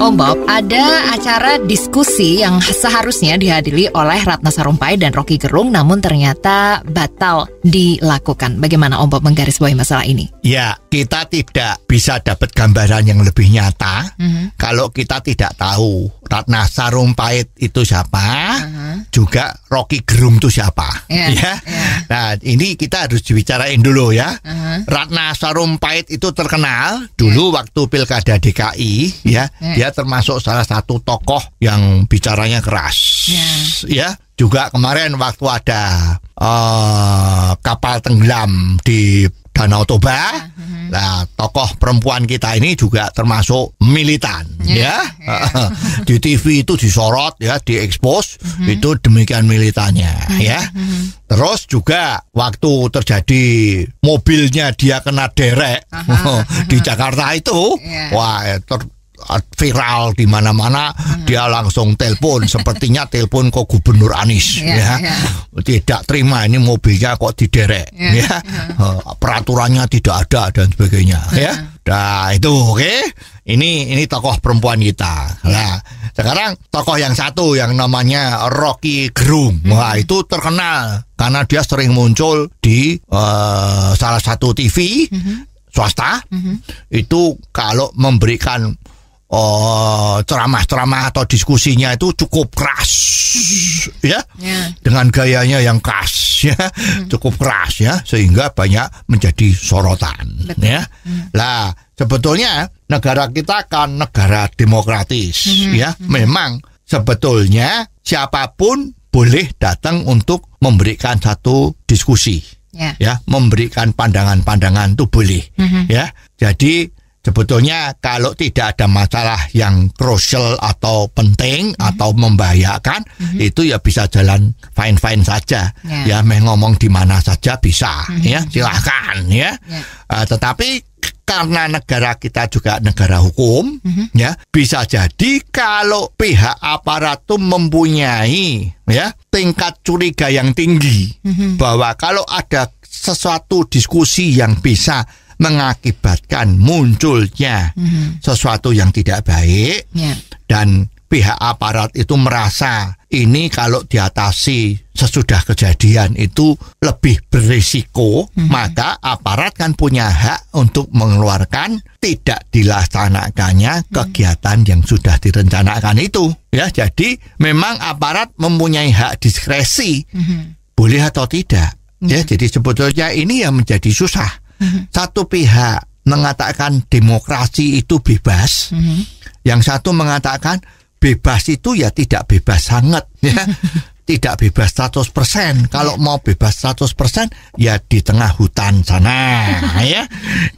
Om Bob, ada acara diskusi yang seharusnya dihadiri oleh Ratna Sarumpai dan Rocky Gerung namun ternyata batal dilakukan. Bagaimana Om Bob menggarisbawahi masalah ini? Ya, kita tidak bisa dapat gambaran yang lebih nyata mm -hmm. kalau kita tidak tahu Ratna Sarumpait itu siapa, uh-huh. juga Rocky Gerung itu siapa, yeah, ya. Yeah. Nah ini kita harus dibicarain dulu ya. Uh-huh. Ratna Sarumpait itu terkenal dulu yeah. waktu pilkada DKI, ya. Yeah. Dia termasuk salah satu tokoh yang bicaranya keras, yeah. ya. Juga kemarin waktu ada uh, kapal tenggelam di Danau Toba. Uh -huh. Nah, tokoh perempuan kita ini juga termasuk militan yeah. ya. Yeah. di TV itu disorot ya, diekspos uh mm-hmm. -huh. itu demikian militannya uh mm-hmm. -huh. ya. Mm-hmm. Terus juga waktu terjadi mobilnya dia kena derek uh-huh. di Jakarta itu, yeah. wah ter viral di mana-mana hmm. dia langsung telepon sepertinya telepon kok Gubernur Anies yeah, ya yeah. Ya. tidak terima ini mobilnya kok diderek yeah, ya yeah. Ya. Ya. peraturannya tidak ada dan sebagainya yeah. ya hmm. nah itu oke okay? ini ini tokoh perempuan kita yeah. nah sekarang tokoh yang satu yang namanya Rocky Gerung hmm. wah itu terkenal karena dia sering muncul di uh, salah satu TV -hmm. swasta mm -hmm. itu kalau memberikan oh ceramah-ceramah atau diskusinya itu cukup keras ya yeah. dengan gayanya yang keras ya mm. cukup keras ya sehingga banyak menjadi sorotan Betul. ya mm. lah sebetulnya negara kita kan negara demokratis -hmm. ya hmm. memang sebetulnya siapapun boleh datang untuk memberikan satu diskusi yeah. ya memberikan pandangan-pandangan itu boleh -hmm. ya jadi Sebetulnya kalau tidak ada masalah yang krusial atau penting mm -hmm. atau membahayakan, mm -hmm. itu ya bisa jalan fine-fine saja. Yeah. Ya, meh ngomong di mana saja bisa, mm -hmm. ya silahkan ya. Yeah. Ya. Uh, tetapi karena negara kita juga negara hukum, mm -hmm. ya bisa jadi kalau pihak aparatur mempunyai ya tingkat curiga yang tinggi mm -hmm. bahwa kalau ada sesuatu diskusi yang bisa mengakibatkan munculnya mm-hmm. sesuatu yang tidak baik yeah. dan pihak aparat itu merasa ini kalau diatasi sesudah kejadian itu lebih berisiko, mm-hmm. maka aparat kan punya hak untuk mengeluarkan tidak dilaksanakannya mm-hmm. kegiatan yang sudah direncanakan itu. Ya, jadi memang aparat mempunyai hak diskresi, mm-hmm. boleh atau tidak. mm Ya, jadi sebetulnya ini yang menjadi susah satu pihak mengatakan demokrasi itu bebas, hmm. yang satu mengatakan bebas itu ya tidak bebas sangat ya. tidak bebas 100%. Kalau mau bebas 100% ya di tengah hutan sana ya.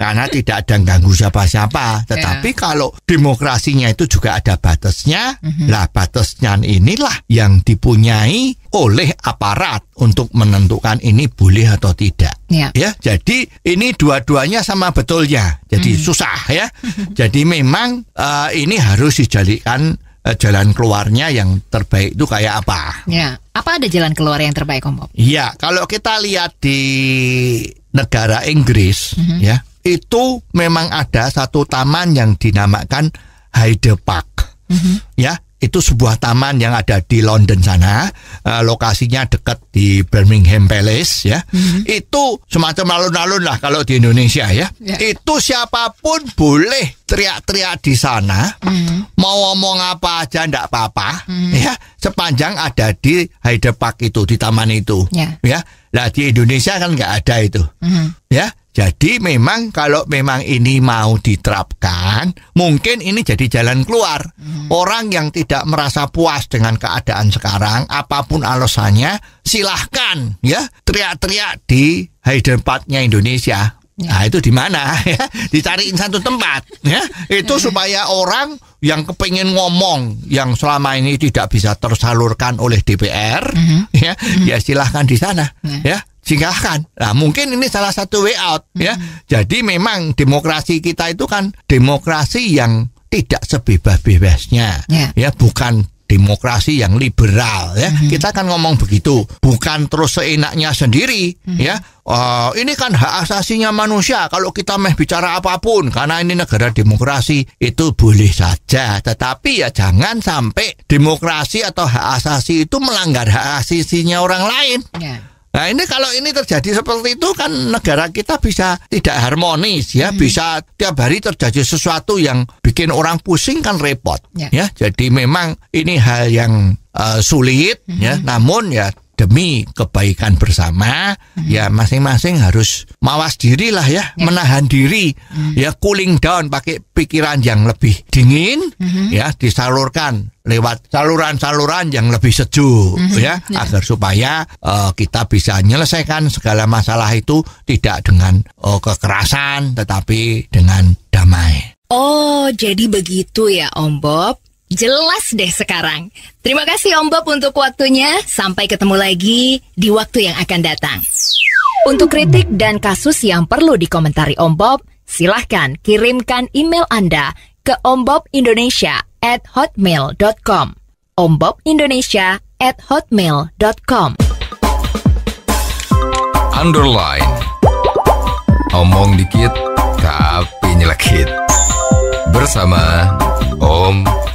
Karena tidak ada ganggu siapa-siapa. Ya. Tetapi yeah. kalau demokrasinya itu juga ada batasnya. Mm-hmm. Lah batasnya inilah yang dipunyai oleh aparat untuk menentukan ini boleh atau tidak. Yeah. Ya, jadi ini dua-duanya sama betulnya. Jadi mm-hmm. susah ya. jadi memang uh, ini harus dijadikan Eh, jalan keluarnya yang terbaik itu kayak apa? Ya, apa ada jalan keluar yang terbaik, Om Bob? Ya, kalau kita lihat di negara Inggris, mm -hmm. ya itu memang ada satu taman yang dinamakan Hyde Park, mm -hmm. ya itu sebuah taman yang ada di London sana, uh, lokasinya dekat di Birmingham Palace ya. Mm-hmm. Itu semacam alun-alun lah kalau di Indonesia ya. Yeah. Itu siapapun boleh teriak-teriak di sana, mm-hmm. mau ngomong apa aja ndak apa-apa mm-hmm. ya, sepanjang ada di Hyde Park itu di taman itu yeah. ya. Lah di Indonesia kan nggak ada itu. Mm-hmm. Ya, jadi memang kalau memang ini mau diterapkan, mungkin ini jadi jalan keluar. Hmm. Orang yang tidak merasa puas dengan keadaan sekarang, apapun alasannya, silahkan ya teriak-teriak di Hayden Parknya Indonesia. Ya. Nah itu di mana ya? Dicariin satu tempat ya. Itu hmm. supaya orang yang kepingin ngomong yang selama ini tidak bisa tersalurkan oleh DPR mm -hmm. ya, -hmm. ya silahkan di sana ya, ya singgahkan. Nah, mungkin ini salah satu way out ya. hmm. ya. Jadi memang demokrasi kita itu kan demokrasi yang tidak sebebas-bebasnya. Yeah. Ya, bukan demokrasi yang liberal ya. Mm-hmm. Kita kan ngomong begitu, bukan terus seenaknya sendiri mm-hmm. ya. Uh, ini kan hak asasinya manusia. Kalau kita meh bicara apapun karena ini negara demokrasi itu boleh saja, tetapi ya jangan sampai demokrasi atau hak asasi itu melanggar hak asasinya orang lain. Yeah. Nah ini kalau ini terjadi seperti itu kan negara kita bisa tidak harmonis ya hmm. bisa tiap hari terjadi sesuatu yang bikin orang pusing kan repot ya, ya. jadi memang ini hal yang uh, sulit ya. hmm. ya namun ya demi kebaikan bersama hmm. ya masing-masing harus mawas diri lah ya, ya. menahan diri hmm. ya cooling down pakai pikiran yang lebih dingin hmm. ya disalurkan lewat saluran-saluran yang lebih sejuk mm -hmm. ya yeah. agar supaya uh, kita bisa menyelesaikan segala masalah itu tidak dengan uh, kekerasan tetapi dengan damai. Oh, jadi begitu ya Om Bob. Jelas deh sekarang. Terima kasih Om Bob untuk waktunya. Sampai ketemu lagi di waktu yang akan datang. Untuk kritik dan kasus yang perlu dikomentari Om Bob, silahkan kirimkan email Anda ke ombobindonesia at hotmail.com ombobindonesia at hotmail.com Underline Omong dikit tapi nyelekit Bersama Om